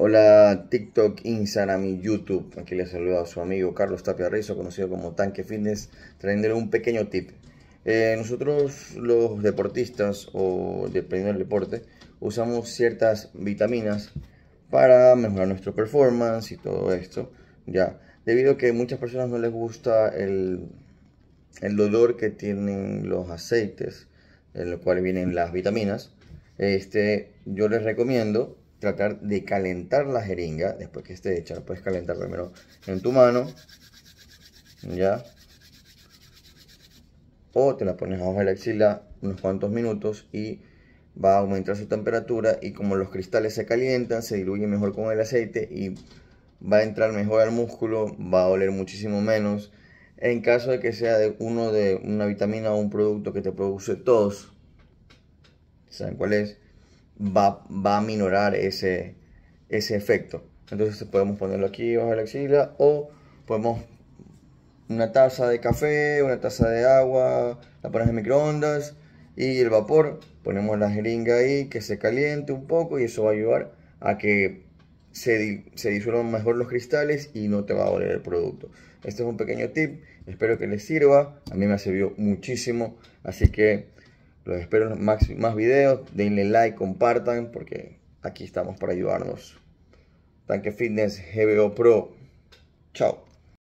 Hola TikTok, Instagram y YouTube. Aquí les saludo a su amigo Carlos Tapia Rezo, conocido como Tanque Fitness, trayéndole un pequeño tip. Eh, nosotros los deportistas o dependiendo del deporte, usamos ciertas vitaminas para mejorar nuestro performance y todo esto. Ya, debido a que muchas personas no les gusta el, el dolor que tienen los aceites, en los cuales vienen las vitaminas, este, yo les recomiendo tratar de calentar la jeringa, después que esté hecha, la puedes calentar primero en tu mano, ¿ya? O te la pones abajo de la axila unos cuantos minutos y va a aumentar su temperatura y como los cristales se calientan, se diluyen mejor con el aceite y va a entrar mejor al músculo, va a oler muchísimo menos. En caso de que sea de uno de una vitamina o un producto que te produce tos, ¿saben cuál es? va, a minorar ese, ese efecto. Entonces podemos ponerlo aquí bajo la axila o podemos una taza de café, una taza de agua, la pones en microondas y el vapor, ponemos la jeringa ahí que se caliente un poco y eso va a ayudar a que se, se disuelvan mejor los cristales y no te va a doler el producto. Este es un pequeño tip, espero que les sirva, a mí me ha servido muchísimo, así que los espero en más, más videos. Denle like, compartan, porque aquí estamos para ayudarnos. Tanque Fitness GBO Pro. Chao.